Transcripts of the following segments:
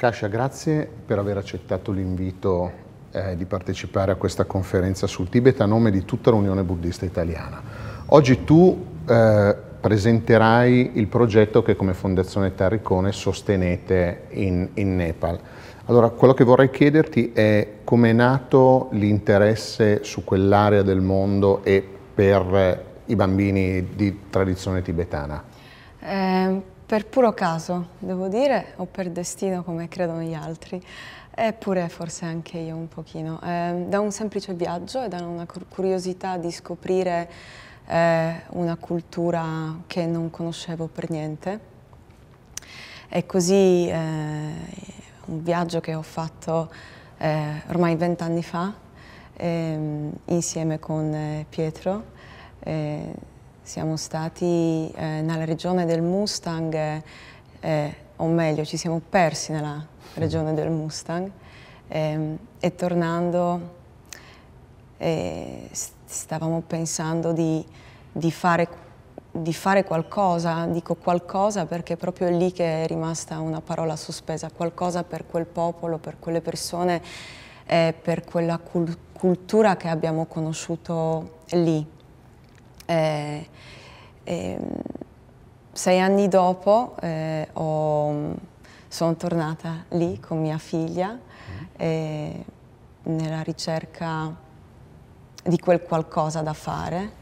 Kasia, grazie per aver accettato l'invito eh, di partecipare a questa conferenza sul Tibet a nome di tutta l'Unione Buddista Italiana. Oggi tu eh, presenterai il progetto che come Fondazione Tarricone sostenete in, in Nepal. Allora, quello che vorrei chiederti è come è nato l'interesse su quell'area del mondo e per i bambini di tradizione tibetana. Eh per puro caso, devo dire, o per destino come credono gli altri, eppure forse anche io un pochino, eh, da un semplice viaggio e da una curiosità di scoprire eh, una cultura che non conoscevo per niente. E così eh, un viaggio che ho fatto eh, ormai vent'anni fa ehm, insieme con eh, Pietro eh, siamo stati eh, nella regione del Mustang, eh, eh, o meglio ci siamo persi nella regione del Mustang eh, e tornando eh, stavamo pensando di, di, fare, di fare qualcosa, dico qualcosa perché è proprio lì che è rimasta una parola sospesa, qualcosa per quel popolo, per quelle persone, eh, per quella cul cultura che abbiamo conosciuto lì. E, eh, e, ehm, sei anni dopo eh, ho, sono tornata lì con mia figlia mm. eh, nella ricerca di quel qualcosa da fare.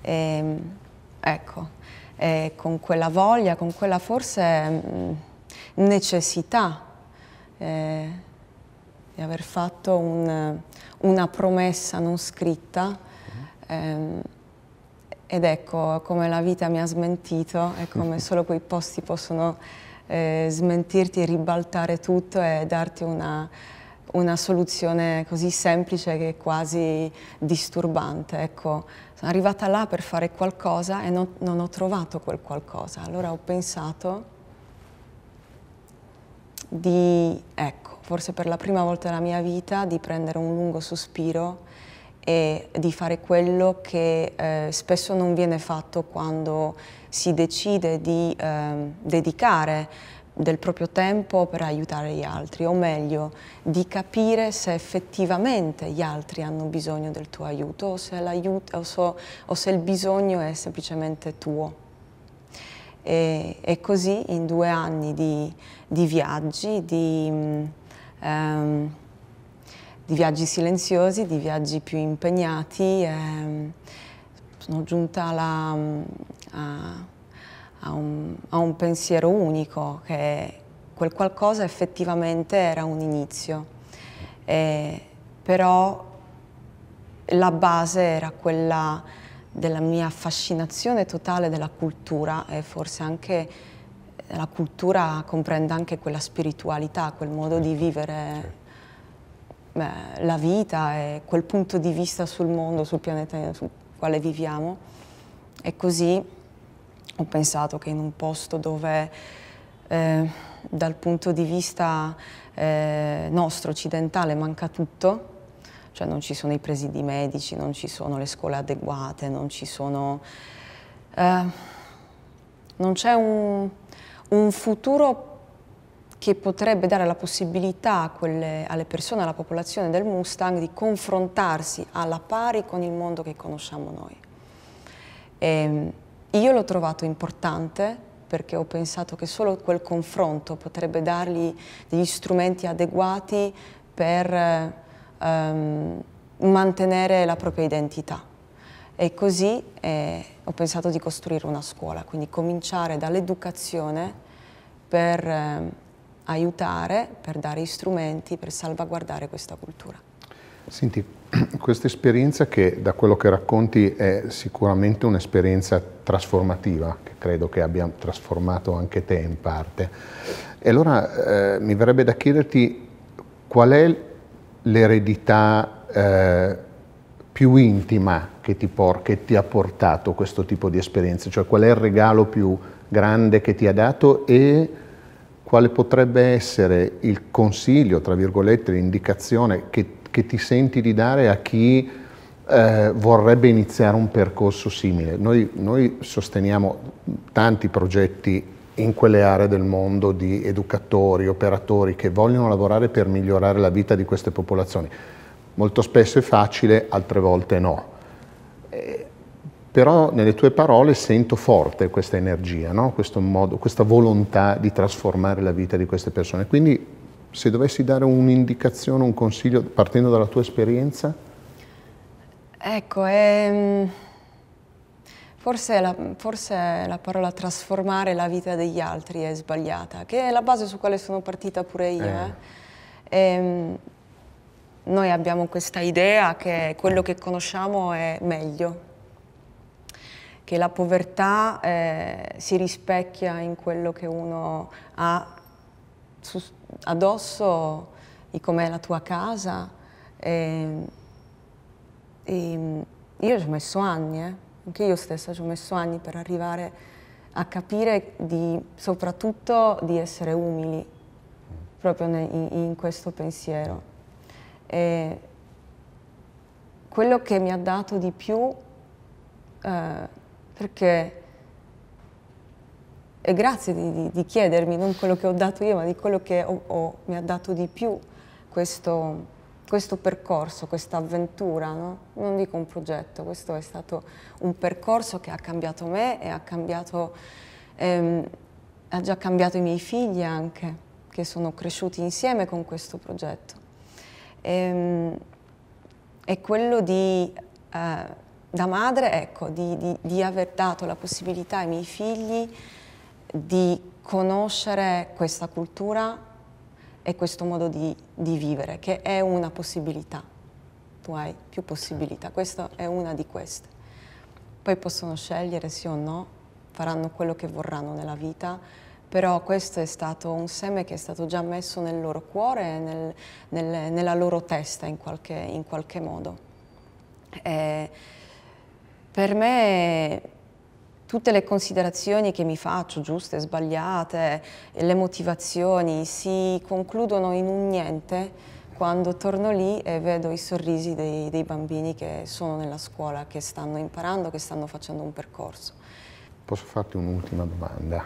E, ehm, ecco, eh, con quella voglia, con quella forse mm, necessità eh, di aver fatto un, una promessa non scritta. Mm. Ehm, ed ecco come la vita mi ha smentito e come solo quei posti possono eh, smentirti e ribaltare tutto e darti una, una soluzione così semplice che è quasi disturbante. Ecco, sono arrivata là per fare qualcosa e non, non ho trovato quel qualcosa. Allora ho pensato di, ecco, forse per la prima volta nella mia vita, di prendere un lungo sospiro e di fare quello che eh, spesso non viene fatto quando si decide di eh, dedicare del proprio tempo per aiutare gli altri, o meglio, di capire se effettivamente gli altri hanno bisogno del tuo aiuto o se, o so, o se il bisogno è semplicemente tuo. E, e, così in due anni di, di viaggi, di... Um, di viaggi silenziosi, di viaggi più impegnati. Ehm, sono giunta alla, a, a, un, a, un, pensiero unico, che quel qualcosa effettivamente era un inizio, e, però la base era quella della mia affascinazione totale della cultura e forse anche la cultura comprende anche quella spiritualità, quel modo di vivere certo beh, la vita e quel punto di vista sul mondo, sul pianeta sul quale viviamo. E così ho pensato che in un posto dove eh, dal punto di vista eh, nostro, occidentale, manca tutto, cioè non ci sono i presidi medici, non ci sono le scuole adeguate, non ci sono... Eh, non c'è un, un futuro che potrebbe dare la possibilità quelle, alle persone, alla popolazione del Mustang di confrontarsi alla pari con il mondo che conosciamo noi. E ehm, io l'ho trovato importante perché ho pensato che solo quel confronto potrebbe dargli degli strumenti adeguati per ehm, mantenere la propria identità. E così eh, ho pensato di costruire una scuola, quindi cominciare dall'educazione per... Ehm, aiutare, per dare gli strumenti, per salvaguardare questa cultura. Senti, questa esperienza che da quello che racconti è sicuramente un'esperienza trasformativa, che credo che abbia trasformato anche te in parte. E allora eh, mi verrebbe da chiederti qual è l'eredità eh, più intima che ti, che ti ha portato questo tipo di esperienza, cioè qual è il regalo più grande che ti ha dato e quale potrebbe essere il consiglio, tra virgolette, l'indicazione che, che ti senti di dare a chi eh, vorrebbe iniziare un percorso simile. Noi, noi, sosteniamo tanti progetti in quelle aree del mondo di educatori, operatori che vogliono lavorare per migliorare la vita di queste popolazioni. Molto spesso è facile, altre volte no. Eh, però nelle tue parole sento forte questa energia, no? Questo modo, questa volontà di trasformare la vita di queste persone. Quindi se dovessi dare un'indicazione, un consiglio partendo dalla tua esperienza? Ecco, ehm, forse, la, forse, la, parola trasformare la vita degli altri è sbagliata, che è la base su quale sono partita pure io. Eh. Eh. Ehm, noi abbiamo questa idea che quello che conosciamo è meglio, che la povertà eh, si rispecchia in quello che uno ha su, addosso, di com'è la tua casa. E, ehm, e ehm, io ci ho messo anni, eh? anche io stessa ci ho messo anni per arrivare a capire di, soprattutto di essere umili proprio in, in questo pensiero. E quello che mi ha dato di più eh, perché e grazie di, di, di, chiedermi non quello che ho dato io, ma di quello che ho, ho, mi ha dato di più questo, questo percorso, questa avventura, no? non dico un progetto, questo è stato un percorso che ha cambiato me e ha cambiato, ehm, ha già cambiato i miei figli anche, che sono cresciuti insieme con questo progetto. E, ehm, è quello di eh, da madre, ecco, di, di, di aver dato la possibilità ai miei figli di conoscere questa cultura e questo modo di, di, vivere, che è una possibilità. Tu hai più possibilità, questa è una di queste. Poi possono scegliere sì o no, faranno quello che vorranno nella vita, però questo è stato un seme che è stato già messo nel loro cuore, nel, nel, nella loro testa in qualche, in qualche modo. E, eh, per me tutte le considerazioni che mi faccio, giuste, sbagliate, le motivazioni, si concludono in un niente quando torno lì e vedo i sorrisi dei, dei bambini che sono nella scuola, che stanno imparando, che stanno facendo un percorso. Posso farti un'ultima domanda?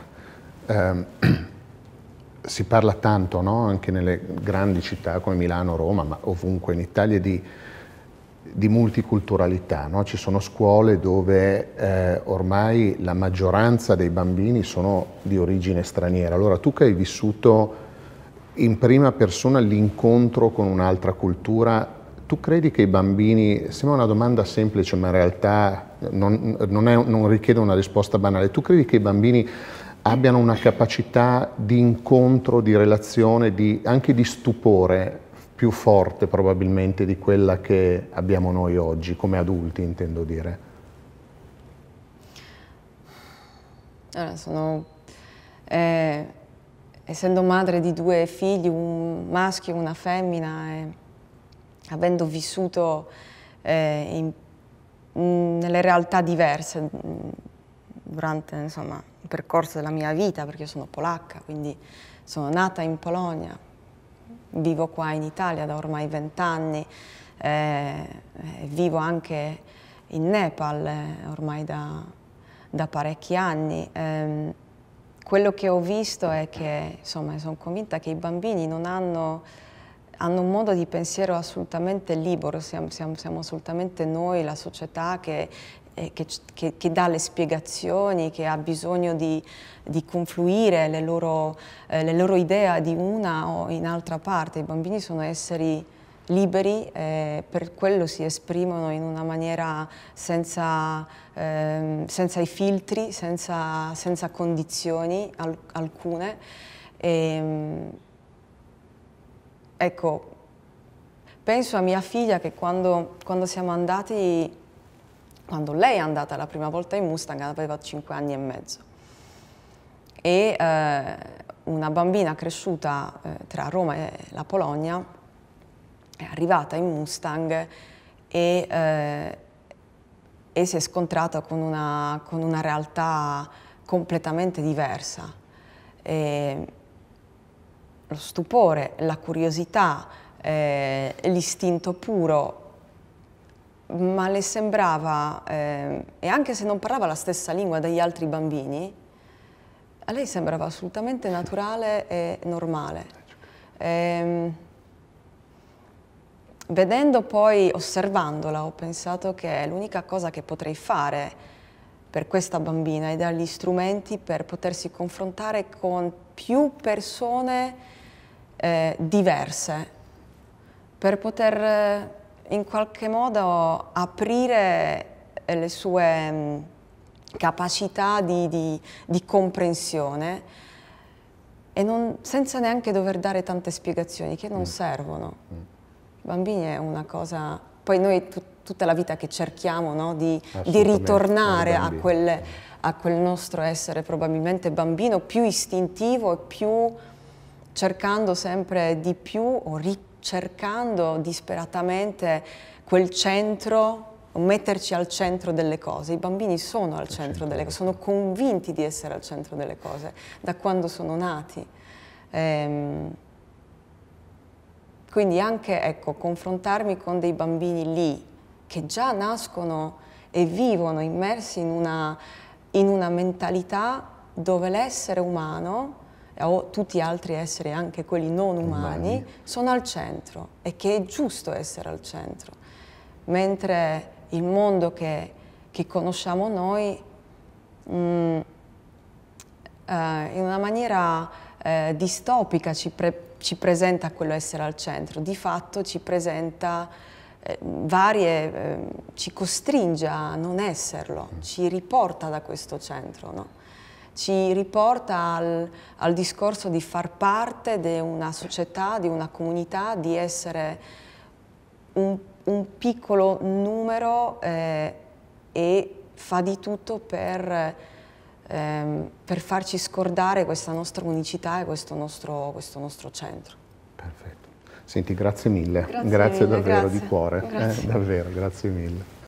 Eh, si parla tanto, no? anche nelle grandi città come Milano, Roma, ma ovunque in Italia, di di multiculturalità. No? Ci sono scuole dove eh, ormai la maggioranza dei bambini sono di origine straniera. Allora tu che hai vissuto in prima persona l'incontro con un'altra cultura, tu credi che i bambini, sembra una domanda semplice ma in realtà non, non, è, non richiede una risposta banale, tu credi che i bambini abbiano una capacità di incontro, di relazione, di, anche di stupore più forte probabilmente di quella che abbiamo noi oggi, come adulti intendo dire. Allora, sono, eh, essendo madre di due figli, un maschio e una femmina, e avendo vissuto eh, in, nelle realtà diverse mm, durante insomma, il percorso della mia vita, perché io sono polacca, quindi sono nata in Polonia, vivo qua in Italia da ormai vent'anni, eh, eh, vivo anche in Nepal eh, ormai da, da, parecchi anni. Eh, quello che ho visto è che, insomma, sono convinta che i bambini non hanno, hanno un modo di pensiero assolutamente libero, siamo, siamo, siamo assolutamente noi, la società, che eh, che, che, che, dà le spiegazioni, che ha bisogno di, di confluire le loro, eh, le loro idee di una o in altra parte. I bambini sono esseri liberi eh, per quello si esprimono in una maniera senza, eh, senza i filtri, senza, senza condizioni al alcune. E, ehm, ecco, penso a mia figlia che quando, quando siamo andati quando lei è andata la prima volta in Mustang aveva 5 anni e mezzo. E eh, una bambina cresciuta eh, tra Roma e la Polonia è arrivata in Mustang e, eh, e si è scontrata con una, con una realtà completamente diversa. E lo stupore, la curiosità, eh, l'istinto puro ma le sembrava, eh, e anche se non parlava la stessa lingua degli altri bambini, a lei sembrava assolutamente naturale e normale. E, ehm, vedendo poi, osservandola, ho pensato che l'unica cosa che potrei fare per questa bambina è dargli strumenti per potersi confrontare con più persone eh, diverse, per poter in qualche modo aprire eh, le sue mm, capacità di, di, di comprensione e non, senza neanche dover dare tante spiegazioni che non mm. servono. Mm. I bambini è una cosa... Poi noi tutta la vita che cerchiamo no? di, di, ritornare a, quelle, a quel nostro essere probabilmente bambino più istintivo e più cercando sempre di più o ricco cercando disperatamente quel centro metterci al centro delle cose. I bambini sono al centro delle cose, sono convinti di essere al centro delle cose da quando sono nati. Ehm, quindi anche ecco, confrontarmi con dei bambini lì che già nascono e vivono immersi in una, in una mentalità dove l'essere umano eh, o tutti gli altri esseri, anche quelli non umani, umani, sono al centro e che è giusto essere al centro. Mentre il mondo che, che conosciamo noi, mh, mm, eh, in una maniera eh, distopica ci, pre ci presenta quello essere al centro, di fatto ci presenta eh, varie, eh, ci costringe a non esserlo, ci riporta da questo centro. No? ci riporta al, al discorso di far parte di una società, di una comunità, di essere un, un piccolo numero eh, e fa di tutto per, ehm, per, farci scordare questa nostra unicità e questo nostro, questo nostro centro. Perfetto. Senti, grazie mille. Grazie, grazie mille, davvero grazie. di cuore. Eh, grazie. Eh, davvero, grazie mille.